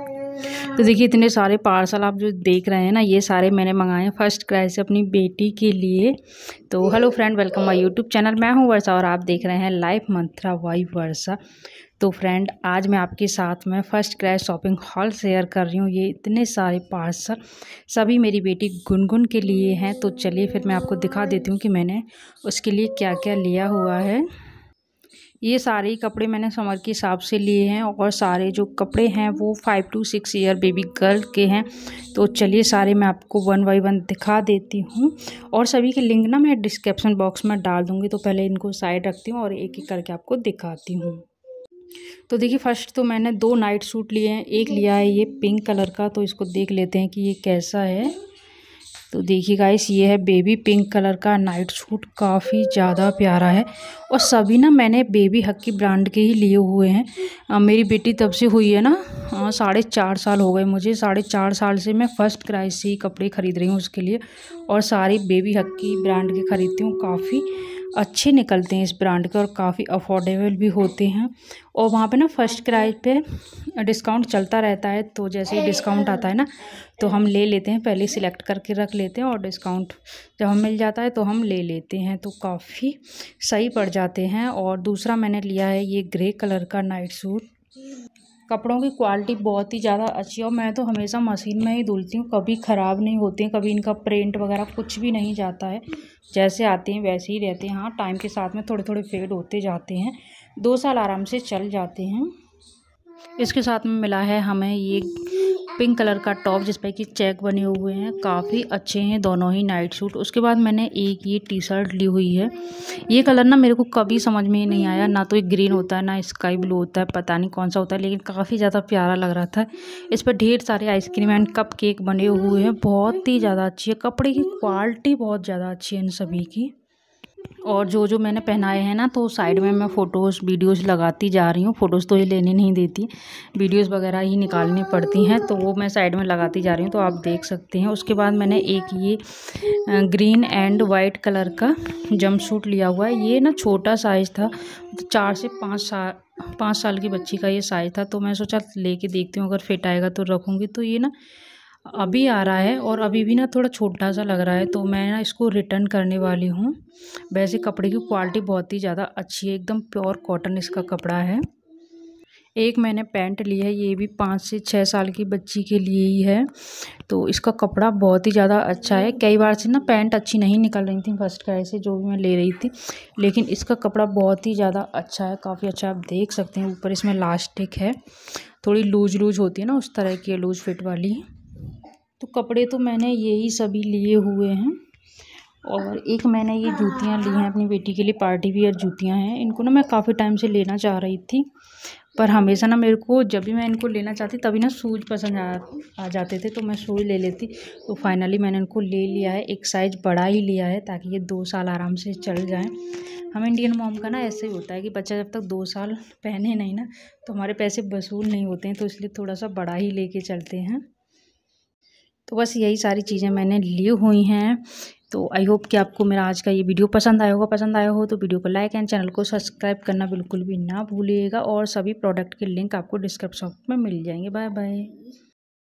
तो देखिए इतने सारे पार्सल आप जो देख रहे हैं ना ये सारे मैंने मंगाए हैं फर्स्ट क्राई से अपनी बेटी के लिए तो hello friend welcome my YouTube channel मैं हूँ वर्षा और आप देख रहे हैं लाइफ मंत्रा वाई वर्षा तो फ्रेंड आज मैं आपके साथ में FirstCry shopping haul share कर रही हूँ ये इतने सारे पार्सल सभी मेरी बेटी गुनगुन के लिए हैं तो चलिए फिर मैं आपको दिखा देती हूँ कि मैंने उसके लिए क्या क्या लिया हुआ है ये सारे कपड़े मैंने समर के हिसाब से लिए हैं और सारे जो कपड़े हैं वो five two six year baby girl के हैं तो चलिए सारे मैं आपको वन बाई वन दिखा देती हूँ और सभी के लिंक ना मैं डिस्क्रिप्शन बॉक्स में डाल दूँगी तो पहले इनको साइड रखती हूँ और एक एक करके आपको दिखाती हूँ तो देखिए फर्स्ट तो मैंने दो नाइट सूट लिए हैं एक लिया है ये पिंक कलर का तो इसको देख लेते हैं कि ये कैसा है तो देखिए गाइस ये है बेबी पिंक कलर का नाइट सूट काफ़ी ज़्यादा प्यारा है और सभी ना मैंने बेबी हक्की ब्रांड के ही लिए हुए हैं आ, मेरी बेटी तब से हुई है ना साढ़े चार साल हो गए मुझे साढ़े चार साल से मैं फ़र्स्ट प्राइस से ही कपड़े ख़रीद रही हूँ उसके लिए और सारे बेबी हक्की ब्रांड के ख़रीदती हूँ काफ़ी अच्छे निकलते हैं इस ब्रांड के और काफ़ी अफोर्डेबल भी होते हैं और वहाँ पे ना फर्स्ट क्राइज पे डिस्काउंट चलता रहता है तो जैसे ही डिस्काउंट आता है ना तो हम ले लेते हैं पहले सिलेक्ट करके रख लेते हैं और डिस्काउंट जब हम मिल जाता है तो हम ले लेते हैं तो काफ़ी सही पड़ जाते हैं और दूसरा मैंने लिया है ये ग्रे कलर का नाइट सूट कपड़ों की क्वालिटी बहुत ही ज़्यादा अच्छी है और मैं तो हमेशा मशीन में ही धुलती हूँ कभी ख़राब नहीं होते हैं कभी इनका प्रिंट वगैरह कुछ भी नहीं जाता है जैसे आते हैं वैसे ही रहते हैं हाँ टाइम के साथ में थोड़े थोड़े फेड होते जाते हैं दो साल आराम से चल जाते हैं इसके साथ में मिला है हमें ये पिंक कलर का टॉप जिस पर कि चेक बने हुए हैं काफ़ी अच्छे हैं दोनों ही नाइट सूट उसके बाद मैंने एक ये टी शर्ट ली हुई है ये कलर ना मेरे को कभी समझ में ही नहीं आया ना तो ये ग्रीन होता है ना स्काई ब्लू होता है पता नहीं कौन सा होता है लेकिन काफ़ी ज़्यादा प्यारा लग रहा था इस पर ढेर सारे आइसक्रीम एंड कप केक बने हुए हैं बहुत ही ज़्यादा अच्छी है कपड़े की क्वालिटी बहुत ज़्यादा अच्छी है इन सभी की और जो जो मैंने पहनाए हैं ना तो साइड में मैं फ़ोटोज़ वीडियोज़ लगाती जा रही हूँ फ़ोटोज़ तो ये लेने नहीं देती वीडियोज़ वगैरह ही निकालनी पड़ती हैं तो वो मैं साइड में लगाती जा रही हूँ तो आप देख सकते हैं उसके बाद मैंने एक ये ग्रीन एंड वाइट कलर का जम सूट लिया हुआ है ये ना छोटा साइज़ था तो चार से पाँच साल पाँच साल की बच्ची का ये साइज़ था तो मैं सोचा ले देखती हूँ अगर फिट आएगा तो रखूँगी तो ये ना अभी आ रहा है और अभी भी ना थोड़ा छोटा सा लग रहा है तो मैं ना इसको रिटर्न करने वाली हूँ वैसे कपड़े की क्वालिटी बहुत ही ज़्यादा अच्छी है एकदम प्योर कॉटन इसका कपड़ा है एक मैंने पैंट ली है ये भी पाँच से छः साल की बच्ची के लिए ही है तो इसका कपड़ा बहुत ही ज़्यादा अच्छा है कई बार से ना पैंट अच्छी नहीं निकल रही थी फर्स्ट क्राई से जो भी मैं ले रही थी लेकिन इसका कपड़ा बहुत ही ज़्यादा अच्छा है काफ़ी अच्छा आप देख सकते हैं ऊपर इसमें लास्टिक है थोड़ी लूज लूज होती है ना उस तरह की लूज फिट वाली तो कपड़े तो मैंने यही सभी लिए हुए हैं और एक मैंने ये जूतियाँ ली हैं अपनी बेटी के लिए पार्टी वियर जूतियाँ हैं इनको ना मैं काफ़ी टाइम से लेना चाह रही थी पर हमेशा ना मेरे को जब भी मैं इनको लेना चाहती तभी ना सूज़ पसंद आ, आ जाते थे तो मैं शूज ले लेती तो फाइनली मैंने इनको ले लिया है एक साइज़ बड़ा ही लिया है ताकि ये दो साल आराम से चल जाएँ हम इंडियन मॉम का ना ऐसे ही होता है कि बच्चा जब तक दो साल पहने नहीं ना तो हमारे पैसे वसूल नहीं होते हैं तो इसलिए थोड़ा सा बड़ा ही ले चलते हैं तो बस यही सारी चीज़ें मैंने ली हुई हैं तो आई होप कि आपको मेरा आज का ये वीडियो पसंद आया होगा पसंद आया हो तो वीडियो को लाइक एंड चैनल को सब्सक्राइब करना बिल्कुल भी ना भूलिएगा और सभी प्रोडक्ट के लिंक आपको डिस्क्रिप्शन में मिल जाएंगे बाय बाय